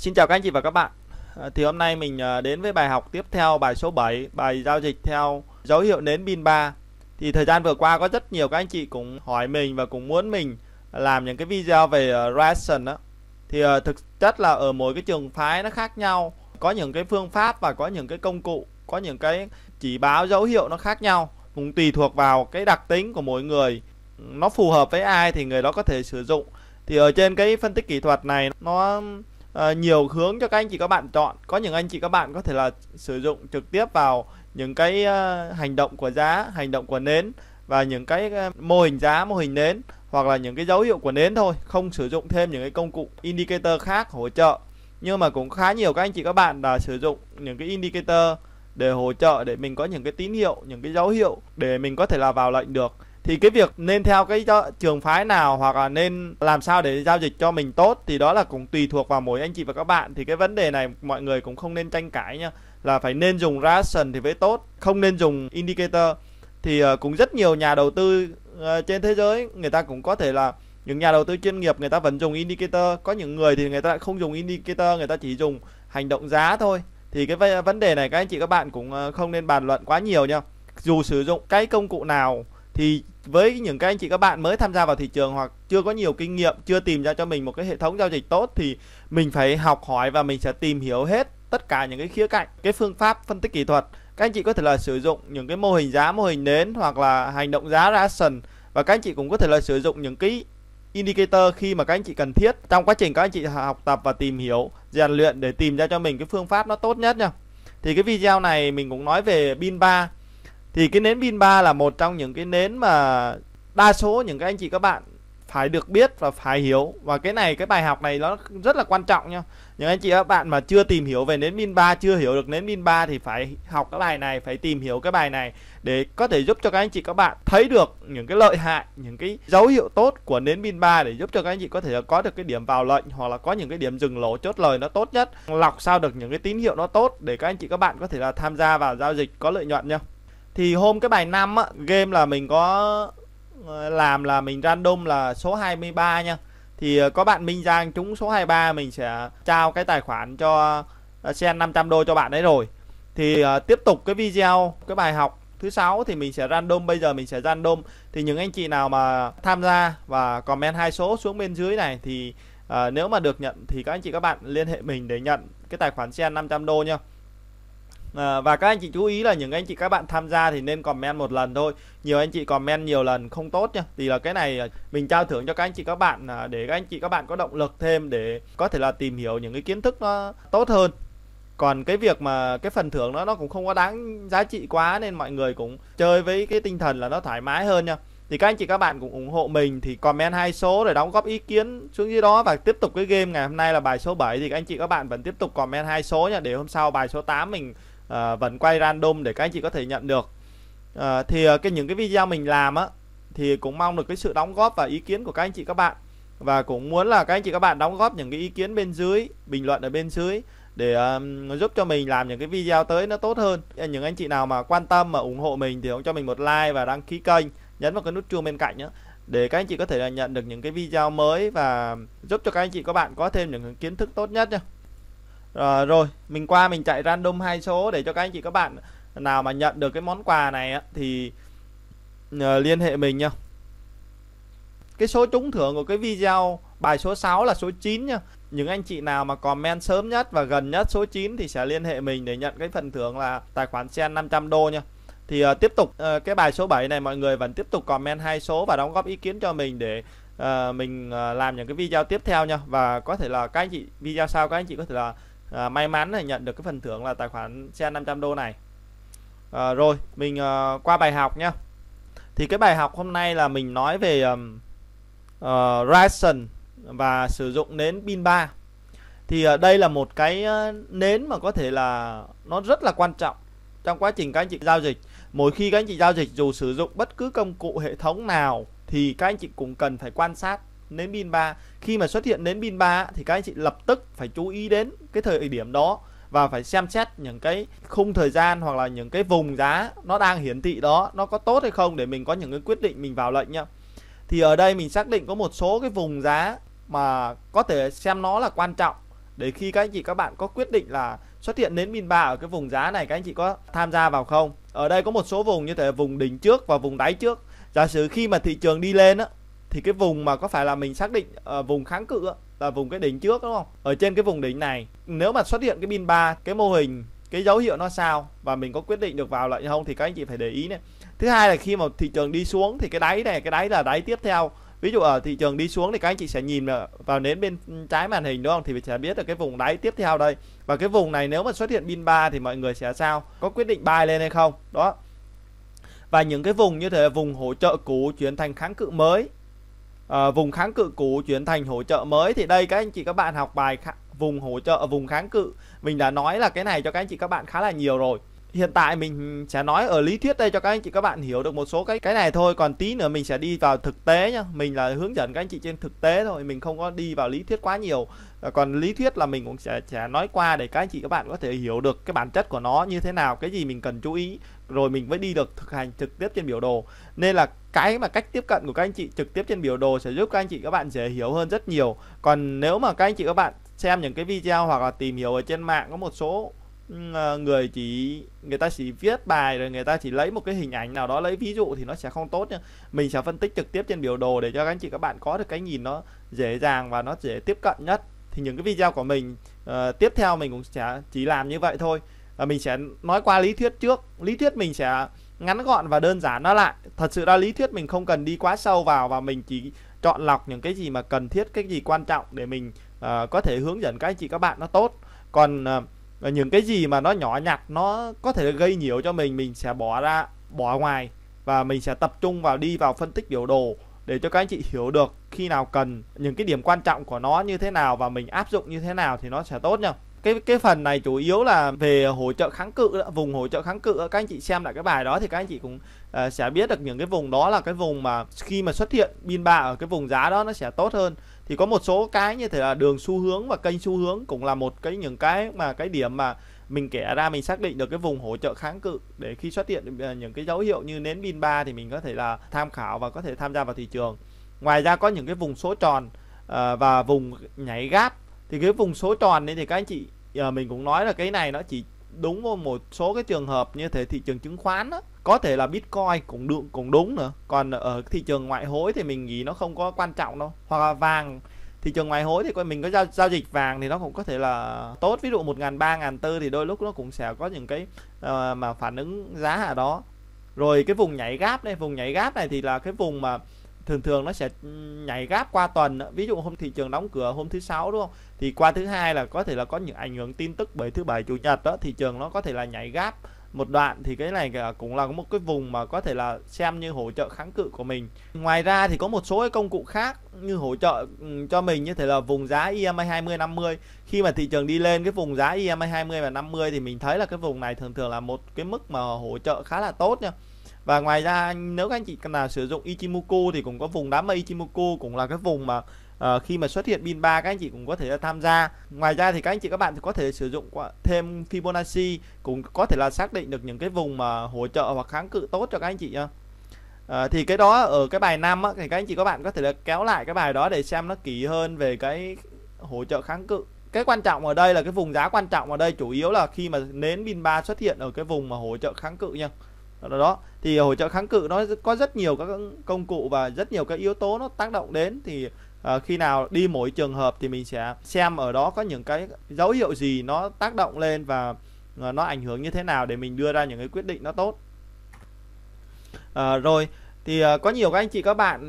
Xin chào các anh chị và các bạn à, Thì hôm nay mình à, đến với bài học tiếp theo bài số 7 Bài giao dịch theo dấu hiệu nến pin 3 Thì thời gian vừa qua có rất nhiều các anh chị cũng hỏi mình và cũng muốn mình làm những cái video về à, ration đó Thì thực chất là ở mỗi cái trường phái nó khác nhau Có những cái phương pháp và có những cái công cụ Có những cái chỉ báo dấu hiệu nó khác nhau Cũng tùy thuộc vào cái đặc tính của mỗi người Nó phù hợp với ai thì người đó có thể sử dụng thì ở trên cái phân tích kỹ thuật này nó uh, nhiều hướng cho các anh chị các bạn chọn có những anh chị các bạn có thể là sử dụng trực tiếp vào những cái uh, hành động của giá hành động của nến và những cái uh, mô hình giá mô hình nến hoặc là những cái dấu hiệu của nến thôi không sử dụng thêm những cái công cụ indicator khác hỗ trợ nhưng mà cũng khá nhiều các anh chị các bạn là sử dụng những cái indicator để hỗ trợ để mình có những cái tín hiệu những cái dấu hiệu để mình có thể là vào lệnh được thì cái việc nên theo cái trường phái nào hoặc là nên làm sao để giao dịch cho mình tốt thì đó là cũng tùy thuộc vào mỗi anh chị và các bạn thì cái vấn đề này mọi người cũng không nên tranh cãi nhá là phải nên dùng ration thì mới tốt không nên dùng indicator thì ờ, cũng rất nhiều nhà đầu tư ờ, trên thế giới người ta cũng có thể là những nhà đầu tư chuyên nghiệp người ta vẫn dùng indicator có những người thì người ta không dùng indicator người ta chỉ dùng hành động giá thôi thì cái vấn đề này các anh chị các bạn cũng ờ, không nên bàn luận quá nhiều nhá dù sử dụng cái công cụ nào thì với những cái anh chị các bạn mới tham gia vào thị trường hoặc chưa có nhiều kinh nghiệm chưa tìm ra cho mình một cái hệ thống giao dịch tốt thì mình phải học hỏi và mình sẽ tìm hiểu hết tất cả những cái khía cạnh cái phương pháp phân tích kỹ thuật các anh chị có thể là sử dụng những cái mô hình giá mô hình nến hoặc là hành động giá ration và các anh chị cũng có thể là sử dụng những cái indicator khi mà các anh chị cần thiết trong quá trình các anh chị học tập và tìm hiểu rèn luyện để tìm ra cho mình cái phương pháp nó tốt nhất nha thì cái video này mình cũng nói về pin 3 thì cái nến Vin3 là một trong những cái nến mà đa số những cái anh chị các bạn phải được biết và phải hiểu và cái này cái bài học này nó rất là quan trọng nha những anh chị các bạn mà chưa tìm hiểu về nến pin 3 chưa hiểu được nến pin 3 thì phải học cái bài này phải tìm hiểu cái bài này để có thể giúp cho các anh chị các bạn thấy được những cái lợi hại những cái dấu hiệu tốt của nến pin 3 để giúp cho các anh chị có thể có được cái điểm vào lệnh hoặc là có những cái điểm dừng lỗ chốt lời nó tốt nhất lọc sao được những cái tín hiệu nó tốt để các anh chị các bạn có thể là tham gia vào giao dịch có lợi nhuận nha thì hôm cái bài năm á, game là mình có ờ, làm là mình random là số 23 nha thì ờ, có bạn Minh Giang trúng số 23 mình sẽ trao cái tài khoản cho ờ, sen 500 đô cho bạn ấy rồi thì uh, tiếp tục cái video cái bài học thứ sáu thì mình sẽ random bây giờ mình sẽ random thì những anh chị nào mà tham gia và comment hai số xuống bên dưới này thì uh, nếu mà được nhận thì các anh chị các bạn liên hệ mình để nhận cái tài khoản sen 500 đô nha à, và các anh chị chú ý là những anh chị các bạn tham gia thì nên comment một lần thôi nhiều anh chị comment nhiều lần không tốt nha thì là cái này ờ, mình trao thưởng cho các anh chị các bạn ờ, để các anh chị các bạn có động lực thêm để có thể là tìm hiểu những cái kiến thức nó tốt hơn còn cái việc mà cái phần thưởng đó nó cũng không có đáng giá trị quá nên mọi người cũng chơi với cái tinh thần là nó thoải mái hơn nha thì các anh chị các bạn cũng ủng hộ mình thì comment hai số để đóng góp ý kiến xuống dưới đó và tiếp tục cái game ngày hôm nay là bài số 7 thì các anh chị các bạn vẫn tiếp tục comment hai số nha để hôm sau bài số 8 mình Ờ, vẫn quay random để các anh chị có thể nhận được à, thì ờ, cái những cái video mình làm á thì cũng mong được cái sự đóng góp và ý kiến của các anh chị các bạn và cũng muốn là các anh chị các bạn đóng góp những cái ý kiến bên dưới bình luận ở bên dưới để um, giúp cho mình làm những cái video tới nó tốt hơn những anh chị nào mà quan tâm mà ủng hộ mình thì cũng cho mình một like và đăng ký kênh nhấn vào cái nút chuông bên cạnh nhé để các anh chị có thể là nhận được những cái video mới và giúp cho các anh chị các bạn có thêm những kiến thức tốt nhất nhé à, rồi mình qua mình chạy random hai số để cho các anh chị các bạn nào mà nhận được cái món quà này á, thì uh, liên hệ mình nha cái số trúng thưởng của cái video bài số 6 là số 9 nha những anh chị nào mà comment sớm nhất và gần nhất số 9 thì sẽ liên hệ mình để nhận cái phần thưởng là tài khoản sen 500 đô nha thì uh, tiếp tục uh, cái bài số 7 này mọi người vẫn tiếp tục comment hai số và đóng góp ý kiến cho mình để uh, mình uh, làm những cái video tiếp theo nha và có thể là các anh chị video sau các anh chị có thể là à, may mắn là nhận được cái phần thưởng là tài khoản xe 500 đô này à, rồi mình à, qua bài học nhé thì cái bài học hôm nay là mình nói về um, uh, Ryzen và sử dụng nến pin 3 thì uh, đây là một cái uh, nến mà có thể là nó rất là quan trọng trong quá trình các anh chị giao dịch mỗi khi các anh chị giao dịch dù sử dụng bất cứ công cụ hệ thống nào thì các anh chị cũng cần phải quan sát nến pin 3 khi mà xuất hiện nến pin 3 thì các anh chị lập tức phải chú ý đến cái thời điểm đó và phải xem xét những cái khung thời gian hoặc là những cái vùng giá nó đang hiển thị đó nó có tốt hay không để mình có những cái quyết định mình vào lệnh nhá thì ở đây mình xác định có một số cái vùng giá mà có thể xem nó là quan trọng để khi các anh chị các bạn có quyết định là xuất hiện đến pin 3 ở cái vùng giá này các anh chị có tham gia vào không ở đây có một số vùng như thế vùng đỉnh trước và vùng đáy trước giả sử khi mà thị trường đi lên á thì cái vùng mà có phải là mình xác định uh, vùng kháng cự là vùng cái đỉnh trước đúng không ở trên cái vùng đỉnh này nếu mà xuất hiện cái pin ba cái mô hình cái dấu hiệu nó sao và mình có quyết định được vào lại không thì các anh chị phải để ý này thứ hai là khi mà thị trường đi xuống thì cái đáy này cái đáy là đáy tiếp theo ví dụ ở thị trường đi xuống thì các anh chị sẽ nhìn vào nến bên trái màn hình đúng không thì mình sẽ biết được cái vùng đáy tiếp theo đây và cái vùng này nếu mà xuất hiện pin 3 thì mọi người sẽ sao có quyết định buy lên hay không đó và những cái vùng như thế vùng hỗ trợ cũ chuyển thành kháng cự mới à, vùng kháng cự cũ chuyển thành hỗ trợ mới thì đây các anh chị các bạn học bài vùng hỗ trợ ờ, vùng kháng cự mình đã nói là cái này cho các anh chị các bạn khá là nhiều rồi hiện tại mình sẽ nói ở lý thuyết đây cho các anh chị các bạn hiểu được một số cái cái này thôi còn tí nữa mình sẽ đi vào thực tế nhá mình là hướng dẫn các anh chị trên thực tế thôi mình không có đi vào lý thuyết quá nhiều ờ, còn lý thuyết là mình cũng sẽ sẽ nói qua để các anh chị các bạn có thể hiểu được cái bản chất của nó như thế nào cái gì mình cần chú ý rồi mình mới đi được thực hành trực tiếp trên biểu đồ nên là cái mà cách tiếp cận của các anh chị trực tiếp trên biểu đồ sẽ giúp các anh chị các bạn dễ hiểu hơn rất nhiều còn nếu mà các anh chị các bạn xem những cái video hoặc là tìm hiểu ở trên mạng có một số ờ, người chỉ người ta chỉ viết bài rồi người ta chỉ lấy một cái hình ảnh nào đó lấy ví dụ thì nó sẽ không tốt nhá. Mình sẽ phân tích trực tiếp trên biểu đồ để cho các anh chị các bạn có được cái nhìn nó dễ dàng và nó dễ tiếp cận nhất. Thì những cái video của mình uh, tiếp theo mình cũng sẽ chỉ làm như vậy thôi. Uh, mình sẽ nói qua lý thuyết trước. Lý thuyết mình sẽ ngắn gọn và đơn giản nó lại thật sự ra lý thuyết mình không cần đi quá sâu vào và mình chỉ chọn lọc những cái gì mà cần thiết cái gì quan trọng để mình uh, có thể hướng dẫn các anh chị các bạn nó tốt còn uh, những cái gì mà nó nhỏ nhặt nó có thể gây nhiều cho mình mình sẽ bỏ ra bỏ ngoài và mình sẽ tập trung vào đi vào phân tích biểu đồ để cho các anh chị hiểu được khi nào cần những cái điểm quan trọng của nó như thế nào và mình áp dụng như thế nào thì nó sẽ tốt nhau cái cái phần này chủ yếu là về hỗ trợ kháng cự vùng hỗ trợ kháng cự các anh chị xem lại cái bài đó thì các anh chị cũng uh, sẽ biết được những cái vùng đó là cái vùng mà khi mà xuất hiện pin ba ở cái vùng giá đó nó sẽ tốt hơn thì có một số cái như thế là đường xu hướng và kênh xu hướng cũng là một cái những cái mà cái điểm mà mình kẻ ra mình xác định được cái vùng hỗ trợ kháng cự để khi xuất hiện à, những cái dấu hiệu như nến pin ba thì mình có thể là tham khảo và có thể tham gia vào thị trường ngoài ra có những cái vùng số tròn uh, và vùng nhảy gáp thì cái vùng số tròn này thì các anh chị à, mình cũng nói là cái này nó chỉ đúng vào một số cái trường hợp như thế thị trường chứng khoán đó. có thể là bitcoin cũng đúng cũng đúng nữa còn ở thị trường ngoại hối thì mình nghĩ nó không có quan trọng đâu hoặc là vàng thị trường ngoại hối thì mình có giao giao dịch vàng thì nó cũng có thể là tốt ví dụ một ngàn ba ngàn tư thì đôi lúc nó cũng sẽ có những cái uh, mà phản ứng giá ở đó rồi cái vùng nhảy gáp đây vùng nhảy gáp này thì là cái vùng mà thường thường nó sẽ nhảy gáp qua tuần ví dụ hôm thị trường đóng cửa hôm thứ sáu đúng không thì qua thứ hai là có thể là có những ảnh hưởng tin tức bởi thứ bảy chủ nhật đó thị trường nó có thể là nhảy gáp một đoạn thì cái này cũng là một cái vùng mà có thể là xem như hỗ trợ kháng cự của mình ngoài ra thì có một số cái công cụ khác như hỗ trợ ừ, cho mình như thể là vùng giá EMA 20 50 khi mà thị trường đi lên cái vùng giá EMA 20 và 50 thì mình thấy là cái vùng này thường thường là một cái mức mà hỗ trợ khá là tốt nha và ngoài ra nếu các anh chị nào sử dụng Ichimoku thì cũng có vùng đám mây Ichimoku cũng là cái vùng mà uh, khi mà xuất hiện pin 3 các anh chị cũng có thể tham gia ngoài ra thì các anh chị các bạn thì có thể sử dụng thêm Fibonacci cũng có thể là xác định được những cái vùng mà hỗ trợ hoặc kháng cự tốt cho các anh chị nhá À, thì cái đó ở cái bài 5 á, thì các anh chị các bạn có thể là kéo lại cái bài đó để xem nó kỹ hơn về cái hỗ trợ kháng cự cái quan trọng ở đây là cái vùng giá quan trọng ở đây chủ yếu là khi mà nến pin 3 xuất hiện ở cái vùng mà hỗ trợ kháng cự nha đó, đó thì hỗ trợ kháng cự nó có rất nhiều các công cụ và rất nhiều các yếu tố nó tác động đến thì à, khi nào đi mỗi trường hợp thì mình sẽ xem ở đó có những cái dấu hiệu gì nó tác động lên và à, nó ảnh hưởng như thế nào để mình đưa ra những cái quyết định nó tốt à, rồi thì uh, có nhiều các anh chị các bạn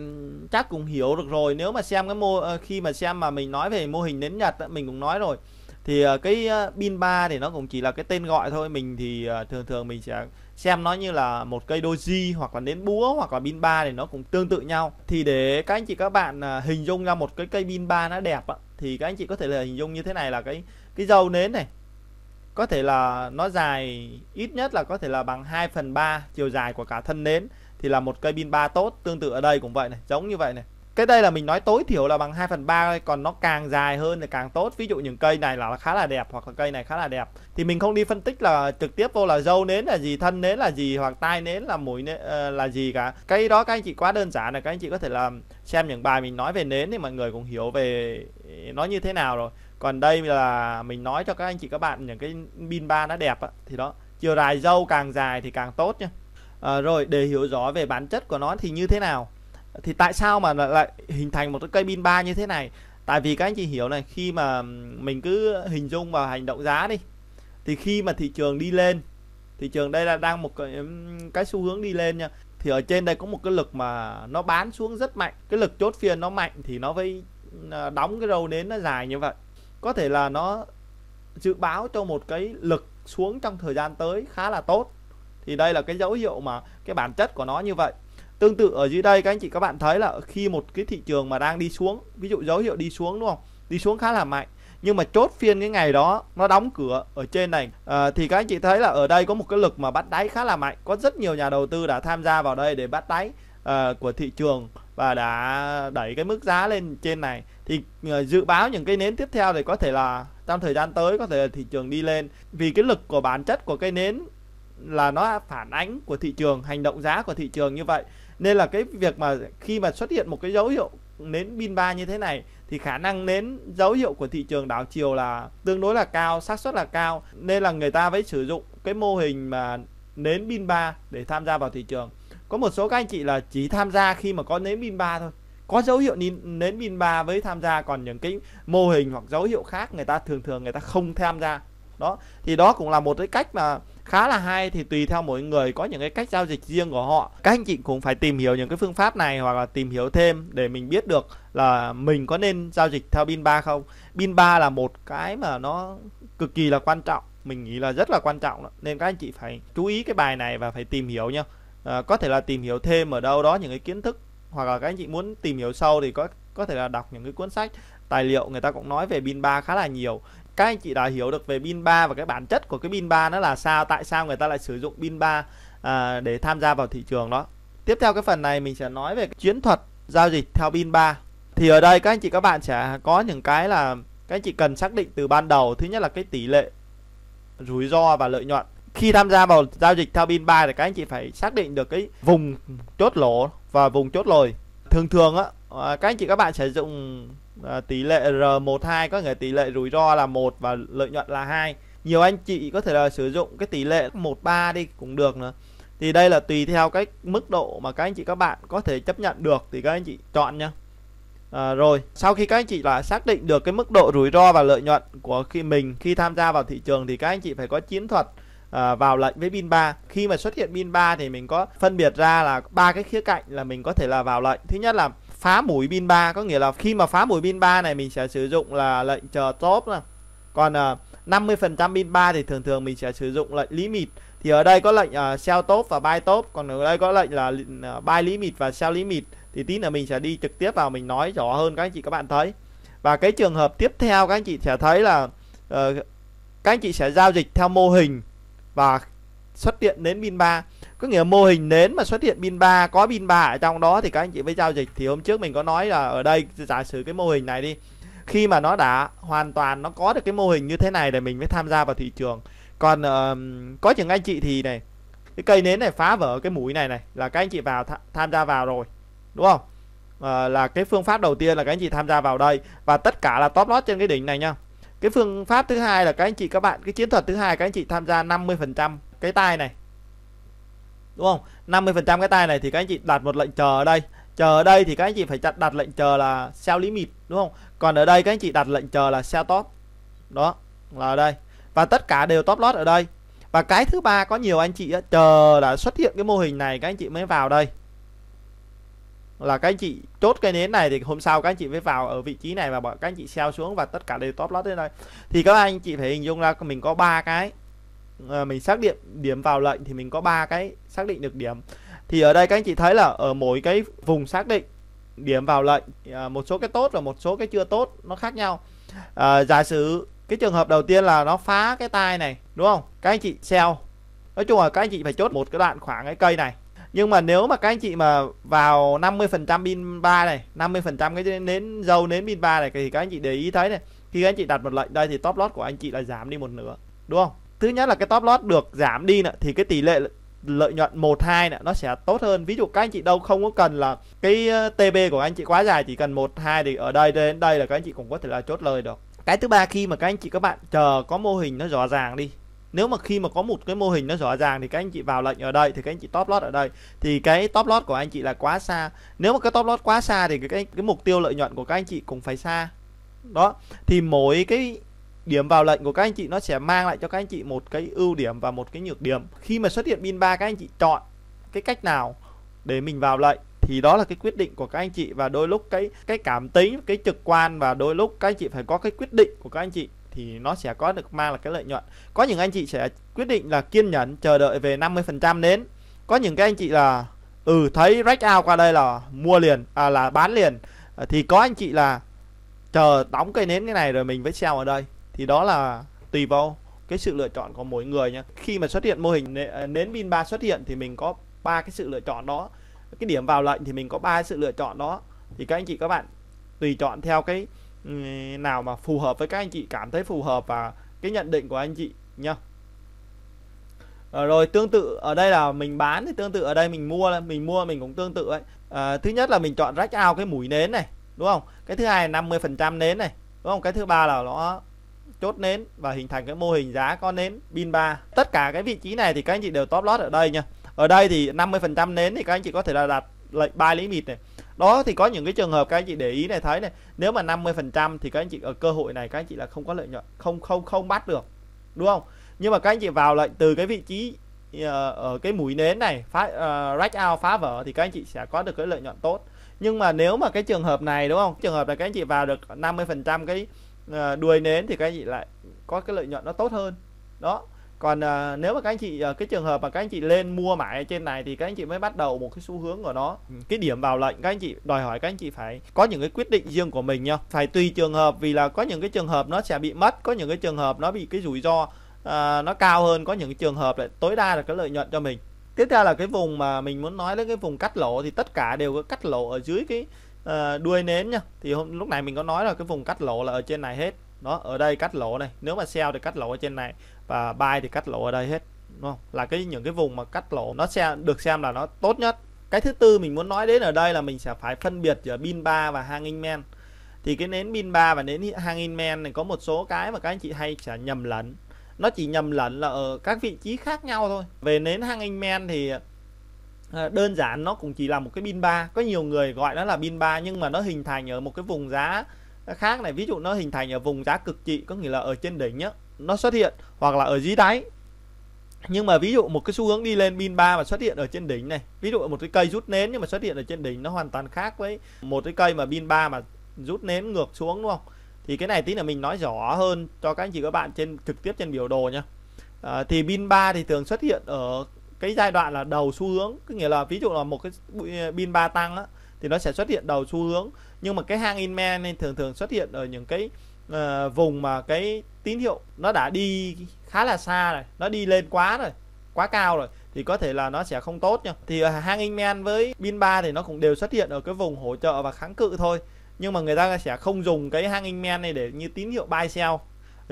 chắc cũng hiểu được rồi nếu mà xem cái mô uh, khi mà xem mà mình nói về mô hình nến nhật mình cũng nói rồi thì uh, cái pin ba thì nó cũng chỉ là cái tên gọi thôi mình thì uh, thường thường mình sẽ xem nó như là một cây doji hoặc là nến búa hoặc là pin ba thì nó cũng tương tự nhau thì để các anh chị các bạn à, hình dung ra một cái cây pin ba nó đẹp á, thì các anh chị có thể là hình dung như thế này là cái cái dâu nến này có thể là nó dài ít nhất là có thể là bằng 2 phần 3 chiều dài của cả thân nến thì là một cây pin ba tốt tương tự ở đây cũng vậy này giống như vậy này cái đây là mình nói tối thiểu là bằng 2 phần 3 thôi còn nó càng dài hơn thì càng tốt ví dụ những cây này là khá là đẹp hoặc là cây này khá là đẹp thì mình không đi phân tích là trực tiếp vô là dâu nến là gì thân nến là gì hoặc tai nến là mũi nến, ờ, là gì cả cây đó các anh chị quá đơn giản là các anh chị có thể là xem những bài mình nói về nến thì mọi người cũng hiểu về ờ, nó như thế nào rồi còn đây là mình nói cho các anh chị các bạn những cái pin ba nó đẹp á, thì đó chiều dài dâu càng dài thì càng tốt nha à, ờ, rồi để hiểu rõ về bản chất của nó thì như thế nào thì tại sao mà lại hình thành một cái cây pin ba như thế này tại vì các anh chị hiểu này khi mà mình cứ hình dung vào hành động giá đi thì khi mà thị trường đi lên thị trường đây là đang một cái, cái xu hướng đi lên nha thì ở trên đây có một cái lực mà nó bán xuống rất mạnh cái lực chốt phiên nó mạnh thì nó với à, đóng cái râu nến nó dài như vậy có thể là nó dự báo cho một cái lực xuống trong thời gian tới khá là tốt thì đây là cái dấu hiệu mà cái bản chất của nó như vậy tương tự ở dưới đây các anh chị các bạn thấy là khi một cái thị trường mà đang đi xuống ví dụ dấu hiệu đi xuống đúng không đi xuống khá là mạnh nhưng mà chốt phiên cái ngày đó nó đóng cửa ở trên này à, thì các anh chị thấy là ở đây có một cái lực mà bắt đáy khá là mạnh có rất nhiều nhà đầu tư đã tham gia vào đây để bắt đáy uh, của thị trường và đã đẩy cái mức giá lên trên này thì ờ, dự báo những cái nến tiếp theo thì có thể là trong thời gian tới có thể là thị trường đi lên vì cái lực của bản chất của cái nến là nó phản ánh của thị trường hành động giá của thị trường như vậy nên là cái việc mà khi mà xuất hiện một cái dấu hiệu nến pin ba như thế này thì khả năng nến dấu hiệu của thị trường đảo chiều là tương đối là cao xác suất là cao nên là người ta mới sử dụng cái mô hình mà nến pin ba để tham gia vào thị trường có một số các anh chị là chỉ tham gia khi mà có nến pin ba thôi có dấu hiệu nến pin ba với tham gia còn những cái mô hình hoặc dấu hiệu khác người ta thường thường người ta không tham gia đó thì đó cũng là một cái cách mà khá là hay thì tùy theo mỗi người có những cái cách giao dịch riêng của họ các anh chị cũng phải tìm hiểu những cái phương pháp này hoặc là tìm hiểu thêm để mình biết được là mình có nên giao dịch theo pin 3 không pin 3 là một cái mà nó cực kỳ là quan trọng mình nghĩ là rất là quan trọng đó. nên các anh chị phải chú ý cái bài này và phải tìm hiểu nha à, có thể là tìm hiểu thêm ở đâu đó những cái kiến thức hoặc là các anh chị muốn tìm hiểu sâu thì có có thể là đọc những cái cuốn sách tài liệu người ta cũng nói về pin 3 khá là nhiều các anh chị đã hiểu được về pin 3 và cái bản chất của cái pin 3 nó là sao tại sao người ta lại sử dụng pin 3 à, để tham gia vào thị trường đó tiếp theo cái phần này mình sẽ nói về chiến thuật giao dịch theo pin 3 thì ở đây các anh chị các bạn sẽ có những cái là các anh chị cần xác định từ ban đầu thứ nhất là cái tỷ lệ rủi ro và lợi nhuận khi tham gia vào giao dịch theo pin 3 thì các anh chị phải xác định được cái vùng chốt lỗ và vùng chốt lời thường thường á à, các anh chị các bạn sẽ dùng à, tỷ lệ R12 có nghĩa tỷ lệ rủi ro là một và lợi nhuận là hai nhiều anh chị có thể là sử dụng cái tỷ lệ 13 đi cũng được nữa thì đây là tùy theo cái mức độ mà các anh chị các bạn có thể chấp nhận được thì các anh chị chọn nhá à, rồi sau khi các anh chị đã xác định được cái mức độ rủi ro và lợi nhuận của khi mình khi tham gia vào thị trường thì các anh chị phải có chiến thuật à, vào lệnh với pin 3 khi mà xuất hiện pin 3 thì mình có phân biệt ra là ba cái khía cạnh là mình có thể là vào lệnh thứ nhất là phá mũi pin 3 có nghĩa là khi mà phá mũi pin 3 này mình sẽ sử dụng là lệnh chờ top này. Còn uh, à, 50% pin 3 thì thường thường mình sẽ sử dụng lệnh limit. Thì ở đây có lệnh uh, sell top và buy top, còn ở đây có lệnh là uh, buy limit và sell limit. Thì tí nữa mình sẽ đi trực tiếp vào mình nói rõ hơn các anh chị các bạn thấy. Và cái trường hợp tiếp theo các anh chị sẽ thấy là uh, các anh chị sẽ giao dịch theo mô hình và xuất hiện đến pin 3 có nghĩa mô hình nến mà xuất hiện pin 3 có pin 3 ở trong đó thì các anh chị mới giao dịch thì hôm trước mình có nói là ở đây giả sử cái mô hình này đi khi mà nó đã hoàn toàn nó có được cái mô hình như thế này để mình mới tham gia vào thị trường còn uh, có những anh chị thì này cái cây nến này phá vỡ cái mũi này này là các anh chị vào th tham gia vào rồi đúng không à, là cái phương pháp đầu tiên là các anh chị tham gia vào đây và tất cả là top lot trên cái đỉnh này nha cái phương pháp thứ hai là các anh chị các bạn cái chiến thuật thứ hai các anh chị tham gia 50 phần trăm cái tay này đúng không 50 phần trăm cái tay này thì các anh chị đặt một lệnh chờ ở đây chờ ở đây thì các anh chị phải chặt đặt lệnh chờ là sell limit đúng không còn ở đây các anh chị đặt lệnh chờ là sell top đó là ở đây và tất cả đều top lot ở đây và cái thứ ba có nhiều anh chị chờ là xuất hiện cái mô hình này các anh chị mới vào đây là các anh chị chốt cái nến này thì hôm sau các anh chị mới vào ở vị trí này và bọn các anh chị sell xuống và tất cả đều top lot lên đây thì các anh chị phải hình dung ra mình có ba cái Ờ, mình xác định điểm vào lệnh thì mình có ba cái xác định được điểm thì ở đây các anh chị thấy là ở mỗi cái vùng xác định điểm vào lệnh à, một số cái tốt và một số cái chưa tốt nó khác nhau à, giả sử cái trường hợp đầu tiên là nó phá cái tai này đúng không các anh chị sell nói chung là các anh chị phải chốt một cái đoạn khoảng cái cây này nhưng mà nếu mà các anh chị mà vào 50% pin ba này 50% cái nến dầu nến pin ba này thì các anh chị để ý thấy này khi các anh chị đặt một lệnh đây thì top lot của anh chị là giảm đi một nửa đúng không thứ nhất là cái top lot được giảm đi nè thì cái tỷ lệ lợi nhuận 1 2 nè nó sẽ tốt hơn. Ví dụ các anh chị đâu không có cần là cái ờ, TB của anh chị quá dài chỉ cần 1 2 thì ở đây đến đây là các anh chị cũng có thể là chốt lời được. Cái thứ ba khi mà các anh chị các bạn chờ có mô hình nó rõ ràng đi. Nếu mà khi mà có một cái mô hình nó rõ ràng thì các anh chị vào lệnh ở đây thì các anh chị top lot ở đây thì cái top lot của anh chị là quá xa. Nếu mà cái top lot quá xa thì cái cái, cái mục tiêu lợi nhuận của các anh chị cũng phải xa. Đó, thì mỗi cái điểm vào lệnh của các anh chị nó sẽ mang lại cho các anh chị một cái ưu điểm và một cái nhược điểm khi mà xuất hiện pin ba các anh chị chọn cái cách nào để mình vào lệnh thì đó là cái quyết định của các anh chị và đôi lúc cái cái cảm tính cái trực quan và đôi lúc các anh chị phải có cái quyết định của các anh chị thì nó sẽ có được mang là cái lợi nhuận có những anh chị sẽ quyết định là kiên nhẫn chờ đợi về 50 phần trăm đến có những cái anh chị là ừ thấy rách out qua đây là mua liền à, là bán liền à, thì có anh chị là chờ đóng cây nến cái này rồi mình với sell ở đây thì đó là tùy vào cái sự lựa chọn của mỗi người nhé khi mà xuất hiện mô hình à, nến pin ba xuất hiện thì mình có ba cái sự lựa chọn đó cái điểm vào lệnh thì mình có ba sự lựa chọn đó thì các anh chị các bạn tùy chọn theo cái ừ, nào mà phù hợp với các anh chị cảm thấy phù hợp và cái nhận định của anh chị nhá ờ, rồi tương tự ở đây là mình bán thì tương tự ở đây mình mua mình mua mình cũng tương tự ấy à, thứ nhất là mình chọn rách ao cái mũi nến này đúng không cái thứ hai là 50 phần trăm nến này đúng không cái thứ ba là nó chốt nến và hình thành cái mô hình giá con nến pin 3 tất cả cái vị trí này thì các anh chị đều top lót ở đây nha ở đây thì 50 phần trăm nến thì các anh chị có thể là đặt lệnh buy limit này đó thì có những cái trường hợp các anh chị để ý này thấy này nếu mà 50 phần trăm thì các anh chị ở cơ hội này các anh chị là không có lợi nhuận không không không bắt được đúng không nhưng mà các anh chị vào lệnh từ cái vị trí ờ, ở cái mũi nến này phá uh, right out phá vỡ thì các anh chị sẽ có được cái lợi nhuận tốt nhưng mà nếu mà cái trường hợp này đúng không trường hợp là các anh chị vào được 50 phần trăm cái Ờ, đuôi nến thì các anh chị lại có cái lợi nhuận nó tốt hơn đó còn à, nếu mà các anh chị à, cái trường hợp mà các anh chị lên mua mãi trên này thì các anh chị mới bắt đầu một cái xu hướng của nó ừ. cái điểm vào lệnh các anh chị đòi hỏi các anh chị phải có những cái quyết định riêng của mình nhá, phải tùy trường hợp vì là có những cái trường hợp nó sẽ bị mất có những cái trường hợp nó bị cái rủi ro à, nó cao hơn có những cái trường hợp lại tối đa là cái lợi nhuận cho mình tiếp theo là cái vùng mà mình muốn nói đến cái vùng cắt lỗ thì tất cả đều có cắt lỗ ở dưới cái Ờ, đuôi nến nhá thì hôm lúc này mình có nói là cái vùng cắt lỗ là ở trên này hết đó ở đây cắt lỗ này nếu mà sell thì cắt lỗ ở trên này và buy thì cắt lỗ ở đây hết đúng không là cái những cái vùng mà cắt lỗ nó sẽ được xem là nó tốt nhất cái thứ tư mình muốn nói đến ở đây là mình sẽ phải phân biệt giữa pin 3 và hanging man thì cái nến pin 3 và nến hanging man này có một số cái mà các anh chị hay sẽ nhầm lẫn nó chỉ nhầm lẫn là ở các vị trí khác nhau thôi về nến hanging man thì Ờ, đơn giản nó cũng chỉ là một cái pin ba có nhiều người gọi nó là pin ba nhưng mà nó hình thành ở một cái vùng giá khác này ví dụ nó hình thành ở vùng giá cực trị có nghĩa là ở trên đỉnh nhá nó xuất hiện hoặc là ở dưới đáy nhưng mà ví dụ một cái xu hướng đi lên pin 3 mà xuất hiện ở trên đỉnh này ví dụ một cái cây rút nến nhưng mà xuất hiện ở trên đỉnh nó hoàn toàn khác với một cái cây mà pin 3 mà rút nến ngược xuống đúng không thì cái này tí là mình nói rõ hơn cho các anh chị các bạn trên trực tiếp trên biểu đồ nhá à, thì pin 3 thì thường xuất hiện ở cái giai đoạn là đầu xu hướng có nghĩa là ví dụ là một cái pin ba tăng á, thì nó sẽ xuất hiện đầu xu hướng nhưng mà cái hang inman nên thường thường xuất hiện ở những cái uh, vùng mà cái tín hiệu nó đã đi khá là xa rồi, nó đi lên quá rồi quá cao rồi thì có thể là nó sẽ không tốt nha thì ờ, hang inman với pin 3 thì nó cũng đều xuất hiện ở cái vùng hỗ trợ và kháng cự thôi nhưng mà người ta sẽ không dùng cái hang inman này để như tín hiệu buy sell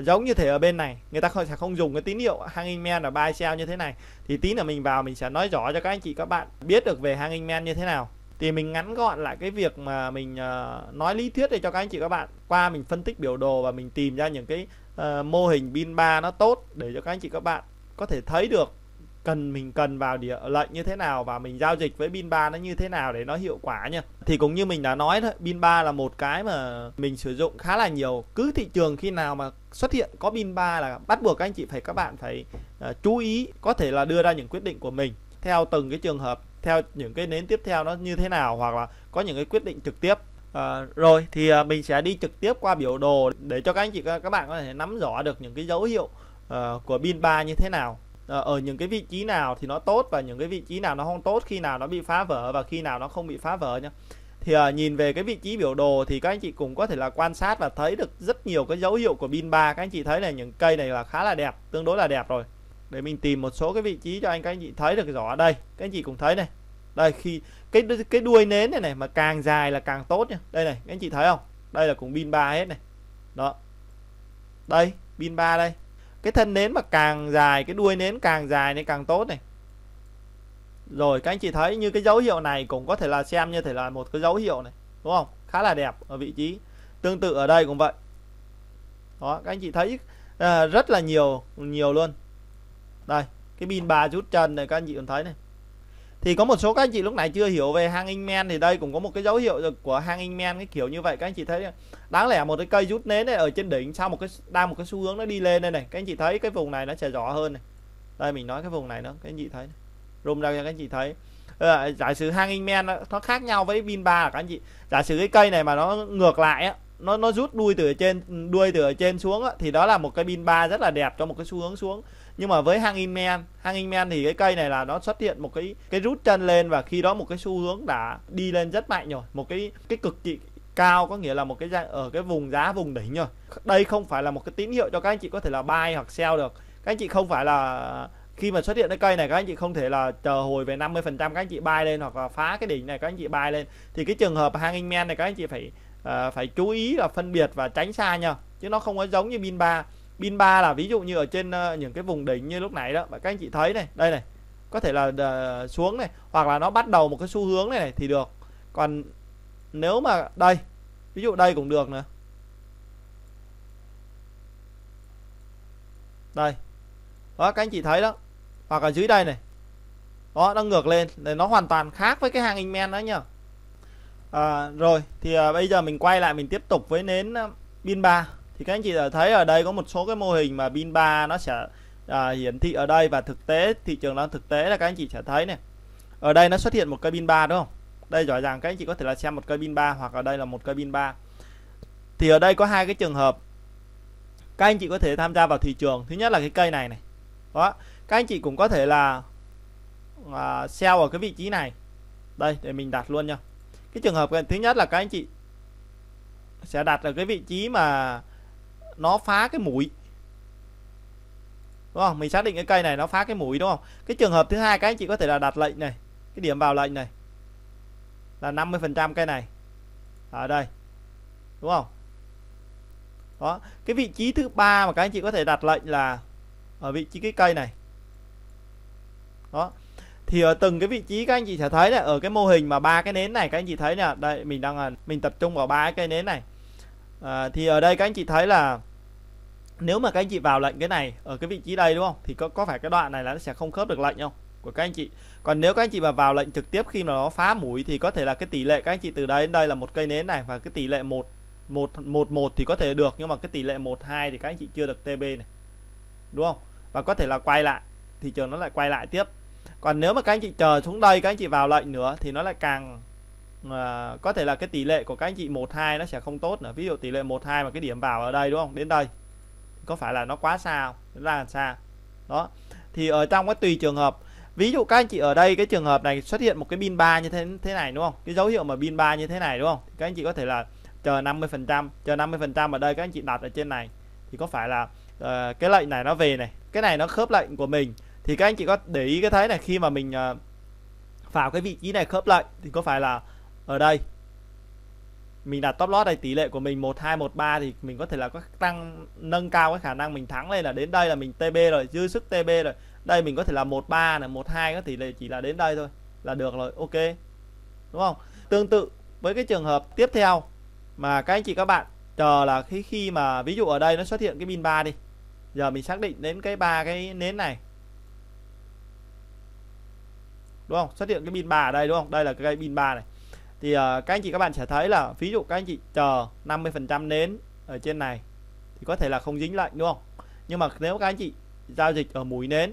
giống như thể ở bên này người ta không sẽ không dùng cái tín hiệu hanging man ở buy sell như thế này thì tí nữa mình vào mình sẽ nói rõ cho các anh chị các bạn biết được về hanging man như thế nào thì mình ngắn gọn lại cái việc mà mình ờ, nói lý thuyết để cho các anh chị các bạn qua mình phân tích biểu đồ và mình tìm ra những cái ờ, mô hình pin ba nó tốt để cho các anh chị các bạn có thể thấy được cần mình cần vào địa lệnh như thế nào và mình giao dịch với bin ba nó như thế nào để nó hiệu quả nha thì cũng như mình đã nói thôi bin ba là một cái mà mình sử dụng khá là nhiều cứ thị trường khi nào mà xuất hiện có bin ba là bắt buộc các anh chị phải các bạn phải uh, chú ý có thể là đưa ra những quyết định của mình theo từng cái trường hợp theo những cái nến tiếp theo nó như thế nào hoặc là có những cái quyết định trực tiếp À, rồi thì à, mình sẽ đi trực tiếp qua biểu đồ để cho các anh chị các bạn có thể nắm rõ được những cái dấu hiệu uh, của pin ba như thế nào Ờ, ở những cái vị trí nào thì nó tốt và những cái vị trí nào nó không tốt khi nào nó bị phá vỡ và khi nào nó không bị phá vỡ nhá thì à, nhìn về cái vị trí biểu đồ thì các anh chị cũng có thể là quan sát và thấy được rất nhiều cái dấu hiệu của pin ba các anh chị thấy này những cây này là khá là đẹp tương đối là đẹp rồi để mình tìm một số cái vị trí cho anh các anh chị thấy được rõ đây các anh chị cũng thấy này đây khi cái cái đuôi nến này này mà càng dài là càng tốt nhá đây này các anh chị thấy không đây là cũng pin ba hết này đó đây pin ba đây cái thân nến mà càng dài cái đuôi nến càng dài thì càng tốt này rồi các anh chị thấy như cái dấu hiệu này cũng có thể là xem như thể là một cái dấu hiệu này đúng không khá là đẹp ở vị trí tương tự ở đây cũng vậy đó các anh chị thấy à, rất là nhiều nhiều luôn đây cái pin bà chút chân này các anh chị còn thấy này thì có một số các anh chị lúc này chưa hiểu về hanging man thì đây cũng có một cái dấu hiệu của hanging man cái kiểu như vậy các anh chị thấy đáng lẽ một cái cây rút nến này ở trên đỉnh sau một cái đang một cái xu hướng nó đi lên đây này các anh chị thấy cái vùng này nó sẽ rõ hơn này đây mình nói cái vùng này nữa các anh chị thấy rung ra cho các anh chị thấy à, giả sử hanging man nó, nó khác nhau với pin ba các anh chị giả sử cái cây này mà nó ngược lại á nó nó rút đuôi từ trên đuôi từ trên xuống á, thì đó là một cái pin ba rất là đẹp cho một cái xu hướng xuống nhưng mà với hang Inman hang Inman thì cái cây này là nó xuất hiện một cái cái rút chân lên và khi đó một cái xu hướng đã đi lên rất mạnh rồi một cái cái cực kỳ cao có nghĩa là một cái dạng ở cái vùng giá vùng đỉnh rồi đây không phải là một cái tín hiệu cho các anh chị có thể là buy hoặc sell được các anh chị không phải là khi mà xuất hiện cái cây này các anh chị không thể là chờ hồi về 50 phần trăm các anh chị buy lên hoặc là phá cái đỉnh này các anh chị buy lên thì cái trường hợp hang Inman này các anh chị phải uh, phải chú ý là phân biệt và tránh xa nha chứ nó không có giống như pin 3 pin 3 là ví dụ như ở trên ờ, những cái vùng đỉnh như lúc nãy đó các anh chị thấy này đây này có thể là ờ, xuống này hoặc là nó bắt đầu một cái xu hướng này này thì được còn nếu mà đây ví dụ đây cũng được nữa đây đó các anh chị thấy đó hoặc ở dưới đây này đó nó ngược lên để nó hoàn toàn khác với cái hàng Inman đó nhá à, rồi thì à, bây giờ mình quay lại mình tiếp tục với nến pin 3 thì các anh chị đã thấy ở đây có một số cái mô hình mà pin 3 nó sẽ à, hiển thị ở đây và thực tế thị trường đang thực tế là các anh chị sẽ thấy này ở đây nó xuất hiện một cây pin 3 đúng không đây rõ ràng các anh chị có thể là xem một cây pin 3 hoặc ở đây là một cây pin 3 thì ở đây có hai cái trường hợp các anh chị có thể tham gia vào thị trường thứ nhất là cái cây này này đó các anh chị cũng có thể là à, sell ở cái vị trí này đây để mình đặt luôn nha cái trường hợp thứ nhất là các anh chị sẽ đặt ở cái vị trí mà nó phá cái mũi đúng không mình xác định cái cây này nó phá cái mũi đúng không cái trường hợp thứ hai các anh chị có thể là đặt lệnh này cái điểm vào lệnh này là 50 phần trăm cây này ở đây đúng không đó cái vị trí thứ ba mà các anh chị có thể đặt lệnh là ở vị trí cái cây này đó thì ở từng cái vị trí các anh chị sẽ thấy là ở cái mô hình mà ba cái nến này các anh chị thấy là đây mình đang à, mình tập trung vào ba cái nến này à, thì ở đây các anh chị thấy là nếu mà các anh chị vào lệnh cái này ở cái vị trí đây đúng không thì có có phải cái đoạn này là nó sẽ không khớp được lệnh không của các anh chị còn nếu các anh chị mà vào lệnh trực tiếp khi mà nó phá mũi thì có thể là cái tỷ lệ các anh chị từ đây đến đây là một cây nến này và cái tỷ lệ một một một một thì có thể được nhưng mà cái tỷ lệ một hai thì các anh chị chưa được TB này đúng không và có thể là quay lại thị trường nó lại quay lại tiếp còn nếu mà các anh chị chờ xuống đây các anh chị vào lệnh nữa thì nó lại càng à, có thể là cái tỷ lệ của các anh chị một hai nó sẽ không tốt nữa ví dụ tỷ lệ một hai mà cái điểm vào ở đây đúng không đến đây có phải là nó quá xa không là xa, đó thì ở trong cái tùy trường hợp ví dụ các anh chị ở đây cái trường hợp này xuất hiện một cái pin ba như thế thế này đúng không cái dấu hiệu mà pin ba như thế này đúng không các anh chị có thể là chờ 50 phần trăm chờ 50 phần trăm ở đây các anh chị đặt ở trên này thì có phải là uh, cái lệnh này nó về này cái này nó khớp lệnh của mình thì các anh chị có để ý cái thấy này khi mà mình uh, vào cái vị trí này khớp lệnh thì có phải là ở đây mình đặt top lot này tỷ lệ của mình 1 2 1 3 thì mình có thể là có tăng nâng cao cái khả năng mình thắng lên là đến đây là mình TB rồi, dư sức TB rồi. Đây mình có thể là 1 3 này 1 2 có tỷ lệ chỉ là đến đây thôi là được rồi, ok. Đúng không? Tương tự với cái trường hợp tiếp theo mà các anh chị các bạn chờ là khi khi mà ví dụ ở đây nó xuất hiện cái pin 3 đi. Giờ mình xác định đến cái ba cái nến này. Đúng không? Xuất hiện cái pin 3 ở đây đúng không? Đây là cái pin 3 này thì uh, các anh chị các bạn sẽ thấy là ví dụ các anh chị chờ 50 phần trăm nến ở trên này thì có thể là không dính lại đúng không nhưng mà nếu các anh chị giao dịch ở mũi nến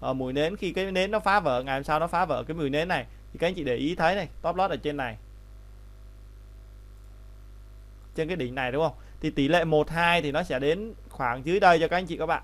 ở ờ, mũi nến khi cái nến nó phá vỡ ngày hôm sau nó phá vỡ cái mũi nến này thì các anh chị để ý thấy này top lot ở trên này trên cái đỉnh này đúng không thì tỷ lệ 12 thì nó sẽ đến khoảng dưới đây cho các anh chị các bạn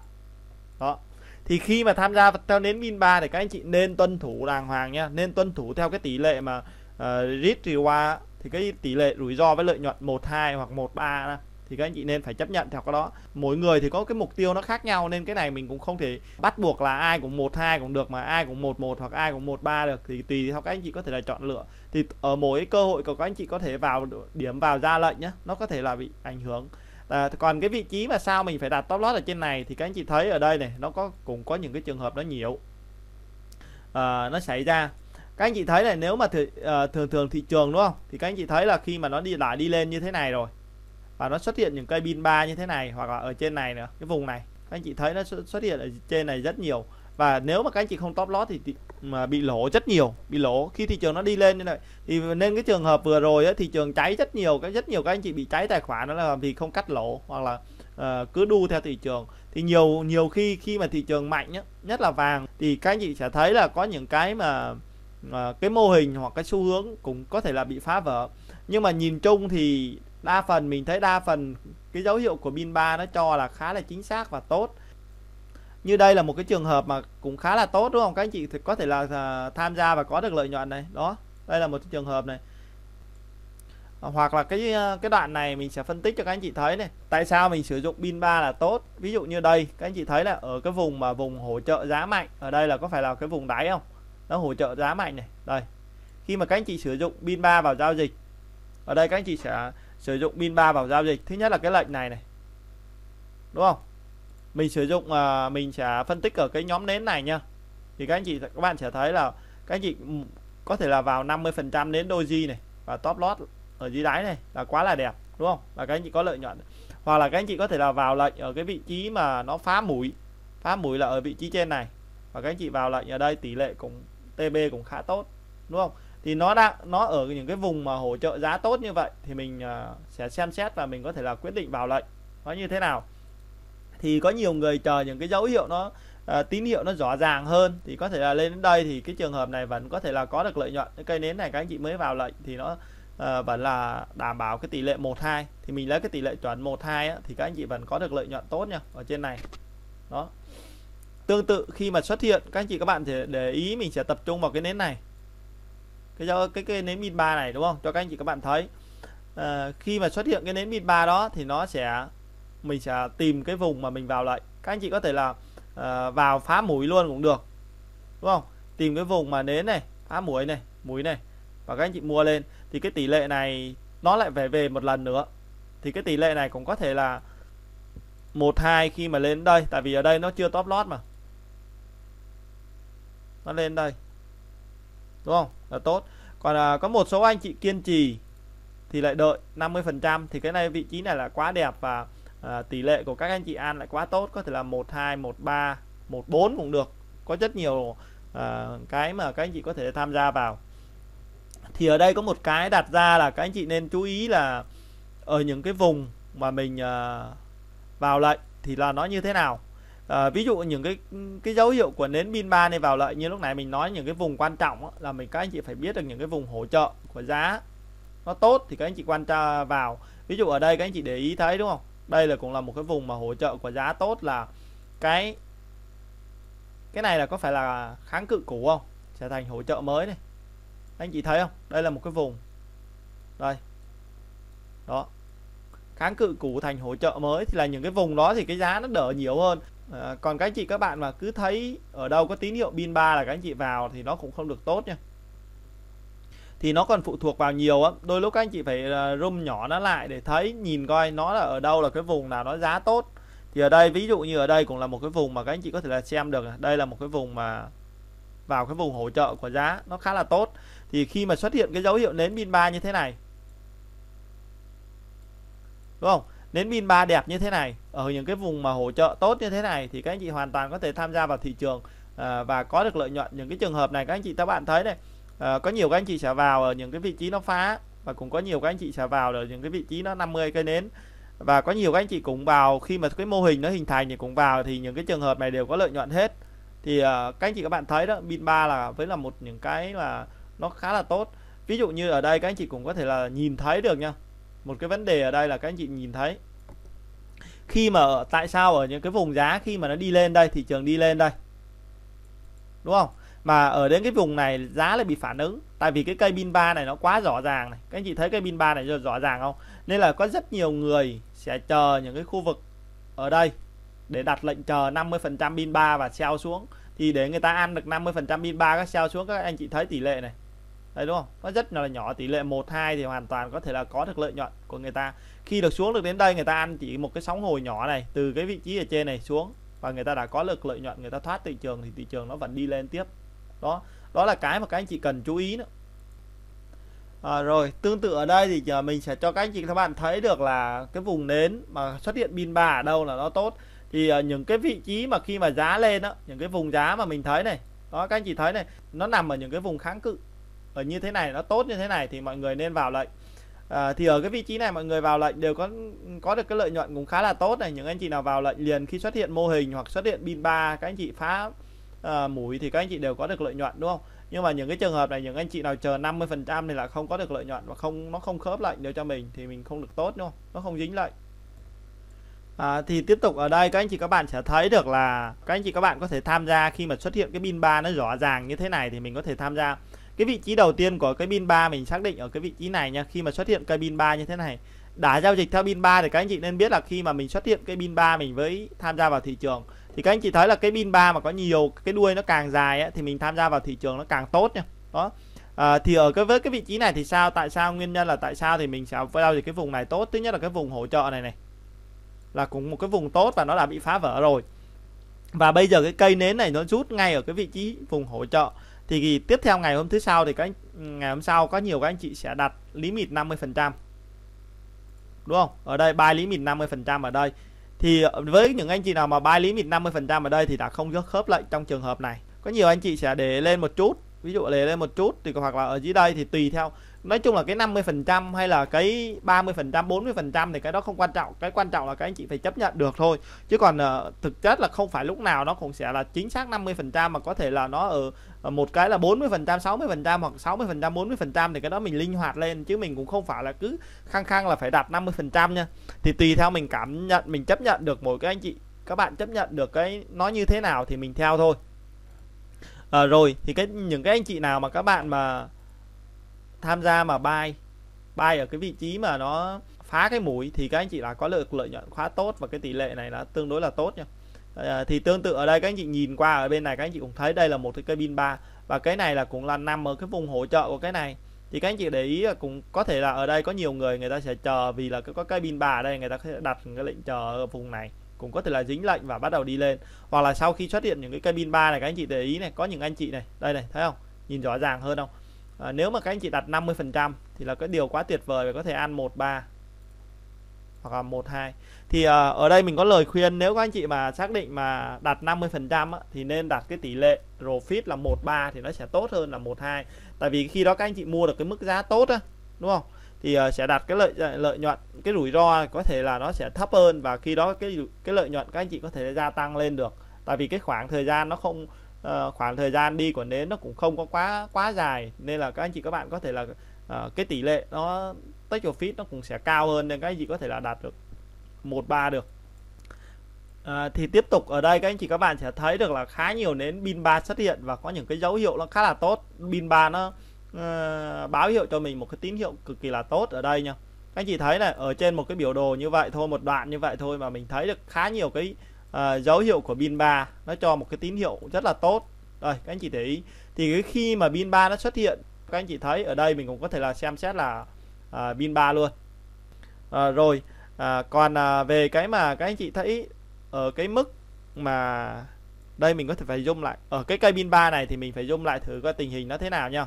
đó thì khi mà tham gia theo nến min ba thì các anh chị nên tuân thủ đàng hoàng nha nên tuân thủ theo cái tỷ lệ mà uh, risk reward thì cái tỷ lệ rủi ro với lợi nhuận 12 hoặc 13 đó thì các anh chị nên phải chấp nhận theo cái đó mỗi người thì có cái mục tiêu nó khác nhau nên cái này mình cũng không thể bắt buộc là ai cũng một hai cũng được mà ai cũng một một hoặc ai cũng một ba được thì tùy theo các anh chị có thể là chọn lựa thì ở mỗi cơ hội của các anh chị có thể vào điểm vào ra lệnh nhé nó có thể là bị ảnh hưởng À, còn cái vị trí mà sao mình phải đặt top lot ở trên này thì các anh chị thấy ở đây này nó có cũng có những cái trường hợp nó nhiều à, nó xảy ra các anh chị thấy này nếu mà th uh, thường thường thị trường đúng không thì các anh chị thấy là khi mà nó đi lại đi lên như thế này rồi và nó xuất hiện những cây pin ba như thế này hoặc là ở trên này nữa cái vùng này các anh chị thấy nó xuất hiện ở trên này rất nhiều và nếu mà các anh chị không top lót thì, thì mà bị lỗ rất nhiều bị lỗ khi thị trường nó đi lên như này thì nên cái trường hợp vừa rồi ấy, thị trường cháy rất nhiều cái rất nhiều các anh chị bị cháy tài khoản đó là vì không cắt lỗ hoặc là uh, cứ đu theo thị trường thì nhiều nhiều khi khi mà thị trường mạnh nhất nhất là vàng thì các anh chị sẽ thấy là có những cái mà uh, cái mô hình hoặc cái xu hướng cũng có thể là bị phá vỡ nhưng mà nhìn chung thì đa phần mình thấy đa phần cái dấu hiệu của bin 3 nó cho là khá là chính xác và tốt như đây là một cái trường hợp mà cũng khá là tốt đúng không các anh chị thì có thể là à, tham gia và có được lợi nhuận này đó đây là một cái trường hợp này ờ, hoặc là cái à, cái đoạn này mình sẽ phân tích cho các anh chị thấy này tại sao mình sử dụng pin 3 là tốt ví dụ như đây các anh chị thấy là ở cái vùng mà vùng hỗ trợ giá mạnh ở đây là có phải là cái vùng đáy không nó hỗ trợ giá mạnh này đây khi mà các anh chị sử dụng pin 3 vào giao dịch ở đây các anh chị sẽ sử dụng pin 3 vào giao dịch thứ nhất là cái lệnh này này đúng không mình sử dụng uh, mình sẽ phân tích ở cái nhóm nến này nha thì các anh chị các bạn sẽ thấy là các anh chị ừ, có thể là vào 50 phần trăm đến doji này và top lot ở dưới đáy này là quá là đẹp đúng không là các anh chị có lợi nhuận hoặc là các anh chị có thể là vào lệnh ở cái vị trí mà nó phá mũi phá mũi là ở vị trí trên này và các anh chị vào lệnh ở đây tỷ lệ cũng TB cũng khá tốt đúng không thì nó đang nó ở những cái vùng mà hỗ trợ giá tốt như vậy thì mình uh, sẽ xem xét và mình có thể là quyết định vào lệnh nó như thế nào thì có nhiều người chờ những cái dấu hiệu nó uh, tín hiệu nó rõ ràng hơn thì có thể là lên đến đây thì cái trường hợp này vẫn có thể là có được lợi nhuận cái cây nến này các anh chị mới vào lệnh thì nó uh, vẫn là đảm bảo cái tỷ lệ 12 thì mình lấy cái tỷ lệ chuẩn 12 á, thì các anh chị vẫn có được lợi nhuận tốt nha ở trên này đó tương tự khi mà xuất hiện các anh chị các bạn thì để ý mình sẽ tập trung vào cái nến này cái cái cái nến min ba này đúng không cho các anh chị các bạn thấy à, khi mà xuất hiện cái nến min ba đó thì nó sẽ mình sẽ tìm cái vùng mà mình vào lại các anh chị có thể là à, vào phá mũi luôn cũng được đúng không tìm cái vùng mà nến này phá mũi này mũi này và các anh chị mua lên thì cái tỷ lệ này nó lại về về một lần nữa thì cái tỷ lệ này cũng có thể là một hai khi mà lên đây tại vì ở đây nó chưa top lót mà nó lên đây đúng không là tốt còn à, có một số anh chị kiên trì thì lại đợi 50 phần trăm thì cái này vị trí này là quá đẹp và à, tỷ lệ của các anh chị ăn lại quá tốt có thể là 12 13 14 cũng được có rất nhiều à, cái mà các anh chị có thể tham gia vào thì ở đây có một cái đặt ra là các anh chị nên chú ý là ở những cái vùng mà mình à, vào lệnh thì là nó như thế nào à, ví dụ những cái cái dấu hiệu của nến pin ba này vào lợi như lúc này mình nói những cái vùng quan trọng là mình các anh chị phải biết được những cái vùng hỗ trợ của giá nó tốt thì các anh chị quan tra vào ví dụ ở đây các anh chị để ý thấy đúng không đây là cũng là một cái vùng mà hỗ trợ của giá tốt là cái cái này là có phải là kháng cự cũ không trở thành hỗ trợ mới này anh chị thấy không đây là một cái vùng đây đó kháng cự cũ thành hỗ trợ mới thì là những cái vùng đó thì cái giá nó đỡ nhiều hơn Ờ, còn các anh chị các bạn mà cứ thấy ở đâu có tín hiệu pin 3 là các anh chị vào thì nó cũng không được tốt nha thì nó còn phụ thuộc vào nhiều á đôi lúc các anh chị phải ờ, rung nhỏ nó lại để thấy nhìn coi nó là ở đâu là cái vùng nào nó giá tốt thì ở đây ví dụ như ở đây cũng là một cái vùng mà các anh chị có thể là xem được đây là một cái vùng mà vào cái vùng hỗ trợ của giá nó khá là tốt thì khi mà xuất hiện cái dấu hiệu nến pin 3 như thế này đúng không nến pin ba đẹp như thế này ở những cái vùng mà hỗ trợ tốt như thế này thì các anh chị hoàn toàn có thể tham gia vào thị trường à, và có được lợi nhuận những cái trường hợp này các anh chị các bạn thấy này à, có nhiều các anh chị sẽ vào ở những cái vị trí nó phá và cũng có nhiều các anh chị sẽ vào ở những cái vị trí nó 50 cây nến và có nhiều các anh chị cũng vào khi mà cái mô hình nó hình thành thì cũng vào thì những cái trường hợp này đều có lợi nhuận hết thì uh, các anh chị các bạn thấy đó pin ba là với là một những cái là nó khá là tốt ví dụ như ở đây các anh chị cũng có thể là nhìn thấy được nha một cái vấn đề ở đây là các anh chị nhìn thấy khi mà ở, tại sao ở những cái vùng giá khi mà nó đi lên đây thị trường đi lên đây đúng không mà ở đến cái vùng này giá lại bị phản ứng tại vì cái cây pin ba này nó quá rõ ràng này các anh chị thấy cây pin ba này rõ ràng không nên là có rất nhiều người sẽ chờ những cái khu vực ở đây để đặt lệnh chờ 50% pin 3 và sell xuống thì để người ta ăn được 50% pin 3 các sell xuống các anh chị thấy tỷ lệ này Đấy đúng không? Nó rất là nhỏ, tỷ lệ 1 2 thì hoàn toàn có thể là có được lợi nhuận của người ta. Khi được xuống được đến đây người ta ăn chỉ một cái sóng hồi nhỏ này từ cái vị trí ở trên này xuống và người ta đã có được lợi nhuận, người ta thoát thị trường thì thị trường nó vẫn đi lên tiếp. Đó, đó là cái mà các anh chị cần chú ý nữa. À, rồi tương tự ở đây thì giờ mình sẽ cho các anh chị các bạn thấy được là cái vùng nến mà xuất hiện pin ba ở đâu là nó tốt thì uh, những cái vị trí mà khi mà giá lên đó những cái vùng giá mà mình thấy này đó các anh chị thấy này nó nằm ở những cái vùng kháng cự ở ờ, như thế này nó tốt như thế này thì mọi người nên vào lệnh à, thì ở cái vị trí này mọi người vào lệnh đều có có được cái lợi nhuận cũng khá là tốt này những anh chị nào vào lệnh liền khi xuất hiện mô hình hoặc xuất hiện pin ba các anh chị phá à, mũi thì các anh chị đều có được lợi nhuận đúng không nhưng mà những cái trường hợp này những anh chị nào chờ 50 phần trăm thì là không có được lợi nhuận và không nó không khớp lệnh được cho mình thì mình không được tốt đúng không nó không dính lệnh À, thì tiếp tục ở đây các anh chị các bạn sẽ thấy được là các anh chị các bạn có thể tham gia khi mà xuất hiện cái pin ba nó rõ ràng như thế này thì mình có thể tham gia cái vị trí đầu tiên của cái pin 3 mình xác định ở cái vị trí này nha khi mà xuất hiện cây pin 3 như thế này đã giao dịch theo pin 3 thì các anh chị nên biết là khi mà mình xuất hiện cái pin 3 mình với tham gia vào thị trường thì các anh chị thấy là cái pin 3 mà có nhiều cái đuôi nó càng dài ấy, thì mình tham gia vào thị trường nó càng tốt nha đó à, thì ở cái với cái vị trí này thì sao tại sao nguyên nhân là tại sao thì mình sẽ giao dịch cái vùng này tốt thứ nhất là cái vùng hỗ trợ này này là cũng một cái vùng tốt và nó đã bị phá vỡ rồi và bây giờ cái cây nến này nó rút ngay ở cái vị trí vùng hỗ trợ thì tiếp theo ngày hôm thứ sau thì các ngày hôm sau có nhiều các anh chị sẽ đặt limit 50 đúng không ở đây buy limit 50 ở đây thì với những anh chị nào mà buy limit 50 ở đây thì đã không khớp lệnh trong trường hợp này có nhiều anh chị sẽ để lên một chút ví dụ để lên một chút thì hoặc là ở dưới đây thì tùy theo nói chung là cái 50 phần trăm hay là cái 30 phần trăm 40 phần trăm thì cái đó không quan trọng cái quan trọng là các anh chị phải chấp nhận được thôi chứ còn uh, thực chất là không phải lúc nào nó cũng sẽ là chính xác 50 phần trăm mà có thể là nó ở ờ, một cái là 40 phần trăm 60 phần trăm hoặc 60 phần trăm 40 phần trăm thì cái đó mình linh hoạt lên chứ mình cũng không phải là cứ khăng khăng là phải đạt 50 phần trăm nha thì tùy theo mình cảm nhận mình chấp nhận được mỗi cái anh chị các bạn chấp nhận được cái nó như thế nào thì mình theo thôi à, rồi thì cái những cái anh chị nào mà các bạn mà tham gia mà buy buy ở cái vị trí mà nó phá cái mũi thì các anh chị là có lợi lợi nhuận khá tốt và cái tỷ lệ này là tương đối là tốt nha à, ờ, thì tương tự ở đây các anh chị nhìn qua ở bên này các anh chị cũng thấy đây là một cái cây pin ba và cái này là cũng là nằm ở cái vùng hỗ trợ của cái này thì các anh chị để ý là cũng có thể là ở đây có nhiều người người ta sẽ chờ vì là có cái pin bà ở đây người ta sẽ đặt cái lệnh chờ ở vùng này cũng có thể là dính lệnh và bắt đầu đi lên hoặc là sau khi xuất hiện những cái cây pin ba này các anh chị để ý này có những anh chị này đây này thấy không nhìn rõ ràng hơn không à, nếu mà các anh chị đặt 50 phần trăm thì là cái điều quá tuyệt vời và có thể ăn 13 hoặc là 12 thì à, ở đây mình có lời khuyên nếu các anh chị mà xác định mà đặt 50 phần trăm thì nên đặt cái tỷ lệ profit là 13 thì nó sẽ tốt hơn là 12 tại vì khi đó các anh chị mua được cái mức giá tốt á đúng không thì uh, sẽ đặt cái lợi lợi nhuận cái rủi ro có thể là nó sẽ thấp hơn và khi đó cái cái lợi nhuận các anh chị có thể gia tăng lên được tại vì cái khoảng thời gian nó không Ờ, khoảng thời gian đi của nến nó cũng không có quá quá dài nên là các anh chị các bạn có thể là uh, cái tỷ lệ nó tech profit nó cũng sẽ cao hơn nên các anh chị có thể là đạt được 13 được À, thì tiếp tục ở đây các anh chị các bạn sẽ thấy được là khá nhiều nến pin ba xuất hiện và có những cái dấu hiệu nó khá là tốt pin ba nó uh, báo hiệu cho mình một cái tín hiệu cực kỳ là tốt ở đây nha các anh chị thấy này ở trên một cái biểu đồ như vậy thôi một đoạn như vậy thôi mà mình thấy được khá nhiều cái à, dấu hiệu của pin 3 nó cho một cái tín hiệu rất là tốt rồi các anh chị thấy thì cái khi mà pin 3 nó xuất hiện các anh chị thấy ở đây mình cũng có thể là xem xét là à, pin 3 luôn à, rồi à, còn à, về cái mà các anh chị thấy ở cái mức mà đây mình có thể phải zoom lại ở cái cây pin 3 này thì mình phải zoom lại thử coi tình hình nó thế nào nhá,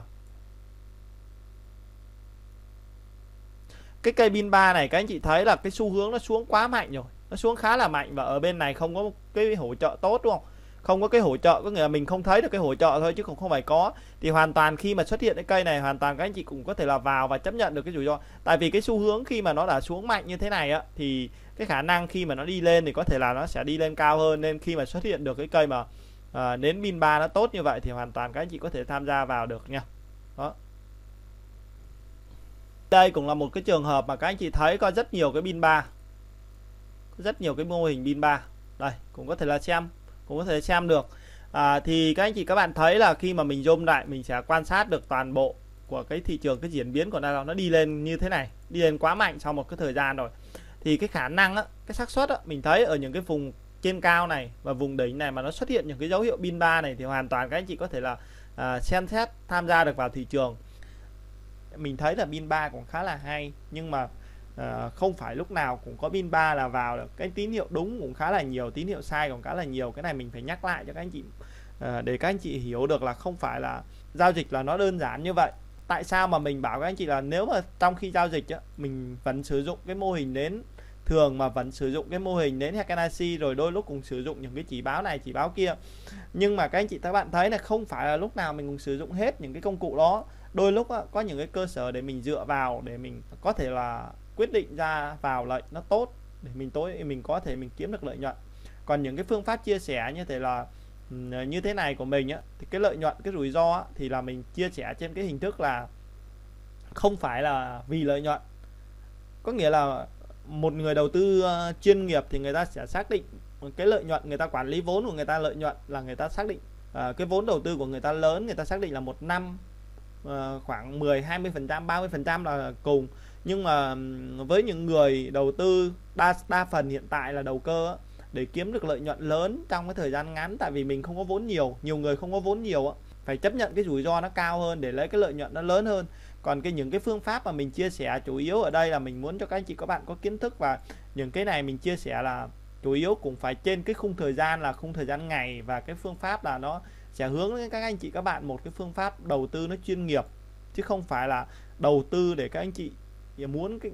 cái cây pin 3 này các anh chị thấy là cái xu hướng nó xuống quá mạnh rồi nó xuống khá là mạnh và ở bên này không có cái hỗ trợ tốt đúng không không có cái hỗ trợ có nghĩa là mình không thấy được cái hỗ trợ thôi chứ cũng không phải có thì hoàn toàn khi mà xuất hiện cái cây này hoàn toàn các anh chị cũng có thể là vào và chấp nhận được cái rủi ro tại vì cái xu hướng khi mà nó đã xuống mạnh như thế này á thì cái khả năng khi mà nó đi lên thì có thể là nó sẽ đi lên cao hơn nên khi mà xuất hiện được cái cây mà à, nến pin ba nó tốt như vậy thì hoàn toàn các anh chị có thể tham gia vào được nha đó đây cũng là một cái trường hợp mà các anh chị thấy có rất nhiều cái pin ba rất nhiều cái mô hình pin ba đây cũng có thể là xem cũng có thể xem được à, thì các anh chị các bạn thấy là khi mà mình zoom lại mình sẽ quan sát được toàn bộ của cái thị trường cái diễn biến của nó nó đi lên như thế này đi lên quá mạnh sau một cái thời gian rồi thì cái khả năng á, cái xác suất á, mình thấy ở những cái vùng trên cao này và vùng đỉnh này mà nó xuất hiện những cái dấu hiệu pin ba này thì hoàn toàn các anh chị có thể là à, xem xét tham gia được vào thị trường mình thấy là pin ba cũng khá là hay nhưng mà Ờ, không phải lúc nào cũng có pin 3 là vào được cái tín hiệu đúng cũng khá là nhiều tín hiệu sai cũng khá là nhiều cái này mình phải nhắc lại cho các anh chị ờ, để các anh chị hiểu được là không phải là giao dịch là nó đơn giản như vậy tại sao mà mình bảo các anh chị là nếu mà trong khi giao dịch á, mình vẫn sử dụng cái mô hình đến thường mà vẫn sử dụng cái mô hình đến Hekanasi rồi đôi lúc cũng sử dụng những cái chỉ báo này chỉ báo kia nhưng mà các anh chị các bạn thấy là không phải là lúc nào mình cũng sử dụng hết những cái công cụ đó đôi lúc có những cái cơ sở để mình dựa vào để mình có thể là quyết định ra vào lệnh nó tốt để mình tối mình có thể mình kiếm được lợi nhuận còn những cái phương pháp chia sẻ như thế là ờ, như thế này của mình á thì cái lợi nhuận cái rủi ro á, thì là mình chia sẻ trên cái hình thức là không phải là vì lợi nhuận có nghĩa là một người đầu tư ờ, chuyên nghiệp thì người ta sẽ xác định cái lợi nhuận người ta quản lý vốn của người ta lợi nhuận là người ta xác định uh, cái vốn đầu tư của người ta lớn người ta xác định là một năm uh, khoảng 10 20 phần trăm 30 phần trăm là cùng nhưng mà với những người đầu tư đa đa phần hiện tại là đầu cơ để kiếm được lợi nhuận lớn trong cái thời gian ngắn tại vì mình không có vốn nhiều nhiều người không có vốn nhiều phải chấp nhận cái rủi ro nó cao hơn để lấy cái lợi nhuận nó lớn hơn còn cái những cái phương pháp mà mình chia sẻ chủ yếu ở đây là mình muốn cho các anh chị các bạn có kiến thức và những cái này mình chia sẻ là chủ yếu cũng phải trên cái khung thời gian là khung thời gian ngày và cái phương pháp là nó sẽ hướng đến các anh chị các bạn một cái phương pháp đầu tư nó chuyên nghiệp chứ không phải là đầu tư để các anh chị thì muốn cái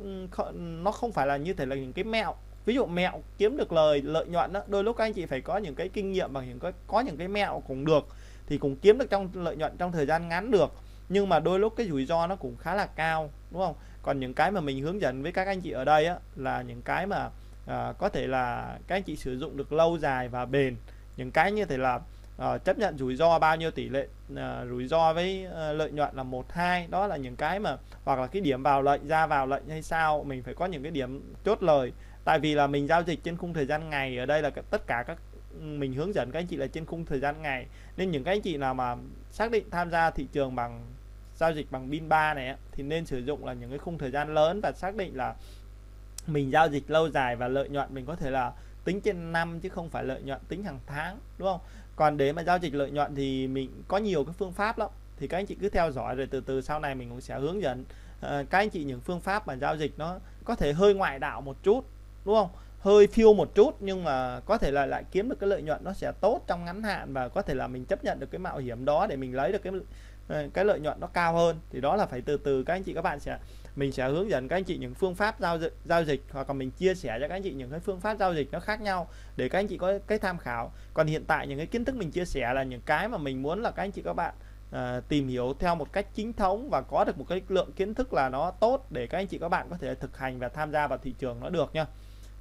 nó không phải là như thể là những cái mẹo ví dụ mẹo kiếm được lời lợi nhuận đó đôi lúc các anh chị phải có những cái kinh nghiệm bằng những cái có những cái mẹo cũng được thì cũng kiếm được trong lợi nhuận trong thời gian ngắn được nhưng mà đôi lúc cái rủi ro nó cũng khá là cao đúng không còn những cái mà mình hướng dẫn với các anh chị ở đây á, là những cái mà à, có thể là các anh chị sử dụng được lâu dài và bền những cái như thế là à, chấp nhận rủi ro bao nhiêu tỷ lệ à, rủi ro với à, lợi nhuận là một hai đó là những cái mà hoặc là cái điểm vào lệnh ra vào lệnh hay sao mình phải có những cái điểm chốt lời tại vì là mình giao dịch trên khung thời gian ngày ở đây là tất cả các ừ, mình hướng dẫn các anh chị là trên khung thời gian ngày nên những cái anh chị nào mà xác định tham gia thị trường bằng giao dịch bằng pin 3 này thì nên sử dụng là những cái khung thời gian lớn và xác định là mình giao dịch lâu dài và lợi nhuận mình có thể là tính trên năm chứ không phải lợi nhuận tính hàng tháng đúng không còn để mà giao dịch lợi nhuận thì mình có nhiều cái phương pháp lắm thì các anh chị cứ theo dõi rồi từ từ sau này mình cũng sẽ hướng dẫn ờ, các anh chị những phương pháp mà giao dịch nó có thể hơi ngoại đạo một chút đúng không hơi phiêu một chút nhưng mà có thể là lại kiếm được cái lợi nhuận nó sẽ tốt trong ngắn hạn và có thể là mình chấp nhận được cái mạo hiểm đó để mình lấy được cái ờ, cái lợi nhuận nó cao hơn thì đó là phải từ từ các anh chị các bạn sẽ mình sẽ hướng dẫn các anh chị những phương pháp giao dịch, giao dịch hoặc là mình chia sẻ cho các anh chị những cái phương pháp giao dịch nó khác nhau để các anh chị có cái tham khảo còn hiện tại những cái kiến thức mình chia sẻ là những cái mà mình muốn là các anh chị các bạn à, tìm hiểu theo một cách chính thống và có được một cái lượng kiến thức là nó tốt để các anh chị các bạn có thể thực hành và tham gia vào thị trường nó được nhá à,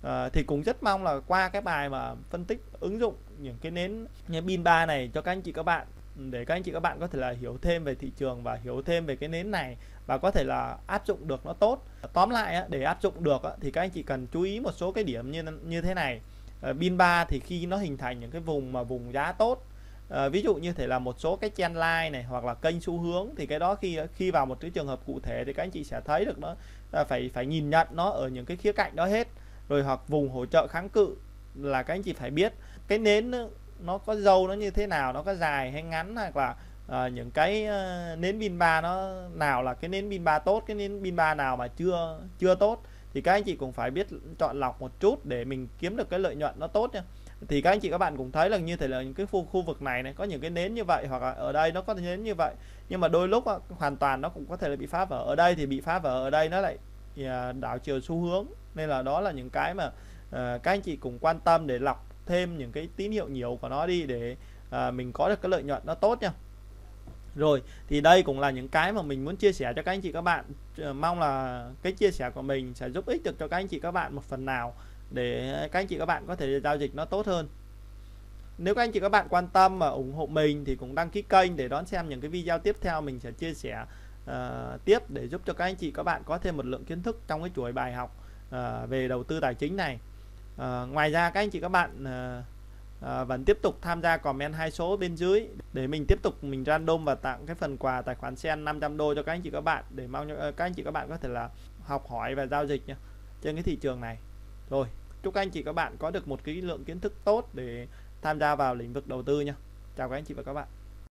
ờ, thì cũng rất mong là qua cái bài mà phân tích ứng dụng những cái nến như pin ba này cho các anh chị các bạn để các anh chị các bạn có thể là hiểu thêm về thị trường và hiểu thêm về cái nến này và có thể là áp dụng được nó tốt tóm lại để áp dụng được thì các anh chị cần chú ý một số cái điểm như như thế này ờ, pin 3 thì khi nó hình thành những cái vùng mà vùng giá tốt ờ, ví dụ như thể là một số cái trend line này hoặc là kênh xu hướng thì cái đó khi khi vào một cái trường hợp cụ thể thì các anh chị sẽ thấy được nó à, phải phải nhìn nhận nó ở những cái khía cạnh đó hết rồi hoặc vùng hỗ trợ kháng cự là các anh chị phải biết cái nến nó có dâu nó như thế nào nó có dài hay ngắn hoặc là à, những cái ờ, nến pin ba nó nào là cái nến pin ba tốt cái nến pin ba nào mà chưa chưa tốt thì các anh chị cũng phải biết chọn lọc một chút để mình kiếm được cái lợi nhuận nó tốt nha thì các anh chị các bạn cũng thấy là như thế là những cái khu khu vực này này có những cái nến như vậy hoặc là ở đây nó có nến như vậy nhưng mà đôi lúc hoàn toàn nó cũng có thể là bị phá vỡ ở đây thì bị phá vỡ ở đây nó lại à, đảo chiều xu hướng nên là đó là những cái mà ờ, các anh chị cũng quan tâm để lọc thêm những cái tín hiệu nhiều của nó đi để mình có được cái lợi nhuận nó tốt nha rồi thì đây cũng là những cái mà mình muốn chia sẻ cho các anh chị các bạn ờ, mong là cái chia sẻ của mình sẽ giúp ích được cho các anh chị các bạn một phần nào để các anh chị các bạn có thể giao dịch nó tốt hơn nếu các anh chị các bạn quan tâm và ủng hộ mình thì cũng đăng ký kênh để đón xem những cái video tiếp theo mình sẽ chia sẻ uh, tiếp để giúp cho các anh chị các bạn có thêm một lượng kiến thức trong cái chuỗi bài học uh, về đầu tư tài chính này uh, ngoài ra các anh chị các bạn uh, Ờ, vẫn tiếp tục tham gia comment hai số bên dưới để mình tiếp tục mình random và tặng cái phần quà tài khoản sen 500 đô cho các anh chị các bạn để mong ờ, các anh chị các bạn có thể là học hỏi và giao dịch nhá trên cái thị trường này rồi chúc anh chị các bạn có được một cái lượng kiến thức tốt để tham gia vào lĩnh vực đầu tư nha chào các anh chị và các bạn